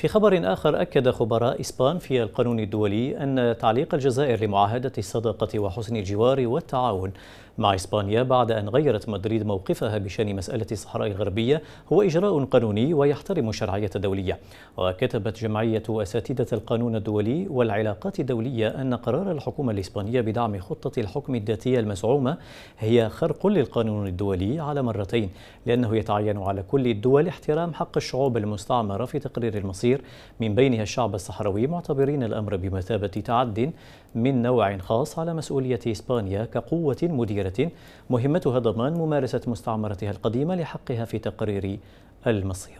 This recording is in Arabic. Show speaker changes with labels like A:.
A: في خبر آخر أكد خبراء إسبان في القانون الدولي أن تعليق الجزائر لمعاهدة الصداقة وحسن الجوار والتعاون مع إسبانيا بعد أن غيرت مدريد موقفها بشأن مسألة الصحراء الغربية هو إجراء قانوني ويحترم الشرعية الدولية وكتبت جمعية أساتذة القانون الدولي والعلاقات الدولية أن قرار الحكومة الإسبانية بدعم خطة الحكم الذاتية المزعومة هي خرق للقانون الدولي على مرتين لأنه يتعين على كل الدول احترام حق الشعوب المستعمرة في تقرير المصير كثير من بينها الشعب الصحراوي معتبرين الأمر بمثابة تعد من نوع خاص على مسؤولية إسبانيا كقوة مديرة مهمتها ضمان ممارسة مستعمرتها القديمة لحقها في تقرير المصير